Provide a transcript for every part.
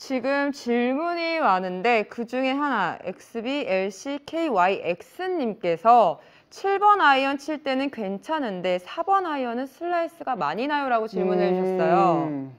지금 질문이 많은데 그 중에 하나 XBLCKYX님께서 7번 아이언 칠 때는 괜찮은데 4번 아이언은 슬라이스가 많이 나요 라고 질문해 을 음. 주셨어요.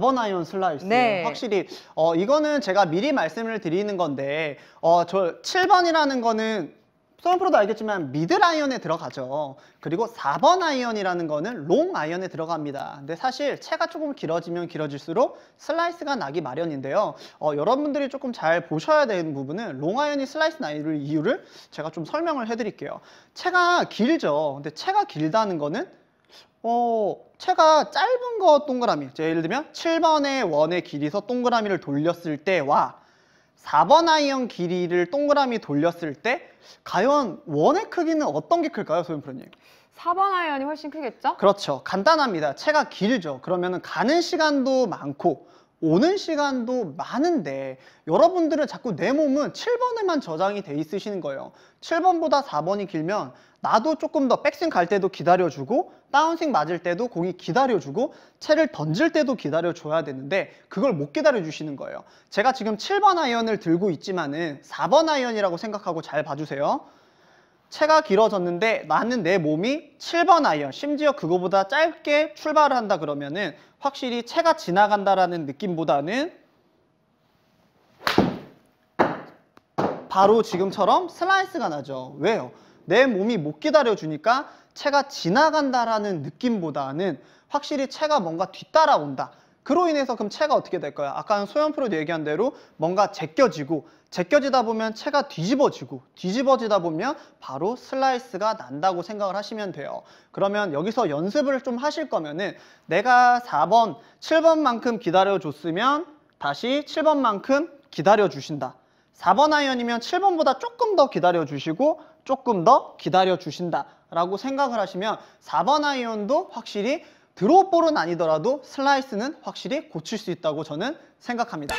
4번 아이언 슬라이스 네. 확실히 어 이거는 제가 미리 말씀을 드리는 건데 어 저 7번이라는 거는 수험프로도 알겠지만 미드 아이언에 들어가죠. 그리고 4번 아이언이라는 거는 롱 아이언에 들어갑니다. 근데 사실 채가 조금 길어지면 길어질수록 슬라이스가 나기 마련인데요. 어, 여러분들이 조금 잘 보셔야 되는 부분은 롱 아이언이 슬라이스 나이를 이유를 제가 좀 설명을 해드릴게요. 채가 길죠. 근데 채가 길다는 거는 어, 채가 짧은 거 동그라미 예를 들면 7번의 원의 길이서 동그라미를 돌렸을 때와 4번 아이언 길이를 동그라미 돌렸을 때 과연 원의 크기는 어떤 게 클까요, 소연 프로님? 4번 아이언이 훨씬 크겠죠? 그렇죠. 간단합니다. 채가 길죠. 그러면 가는 시간도 많고 오는 시간도 많은데 여러분들은 자꾸 내 몸은 7번에만 저장이 돼 있으시는 거예요. 7번보다 4번이 길면 나도 조금 더 백스윙 갈 때도 기다려주고 다운스윙 맞을 때도 공이 기다려주고 채를 던질 때도 기다려줘야 되는데 그걸 못 기다려주시는 거예요. 제가 지금 7번 아이언을 들고 있지만은 4번 아이언이라고 생각하고 잘 봐주세요. 체가 길어졌는데 나는 내 몸이 7번 아이언 심지어 그거보다 짧게 출발을 한다 그러면은 확실히 체가 지나간다라는 느낌보다는 바로 지금처럼 슬라이스가 나죠 왜요? 내 몸이 못 기다려주니까 체가 지나간다라는 느낌보다는 확실히 체가 뭔가 뒤따라온다 그로 인해서 그럼 채가 어떻게 될까요? 아까 소연 프로도 얘기한 대로 뭔가 제껴지고 제껴지다 보면 채가 뒤집어지고 뒤집어지다 보면 바로 슬라이스가 난다고 생각을 하시면 돼요. 그러면 여기서 연습을 좀 하실 거면은 내가 4번, 7번만큼 기다려줬으면 다시 7번만큼 기다려주신다. 4번 아이언이면 7번보다 조금 더 기다려주시고 조금 더 기다려주신다 라고 생각을 하시면 4번 아이언도 확실히 드롭볼은 아니더라도 슬라이스는 확실히 고칠 수 있다고 저는 생각합니다.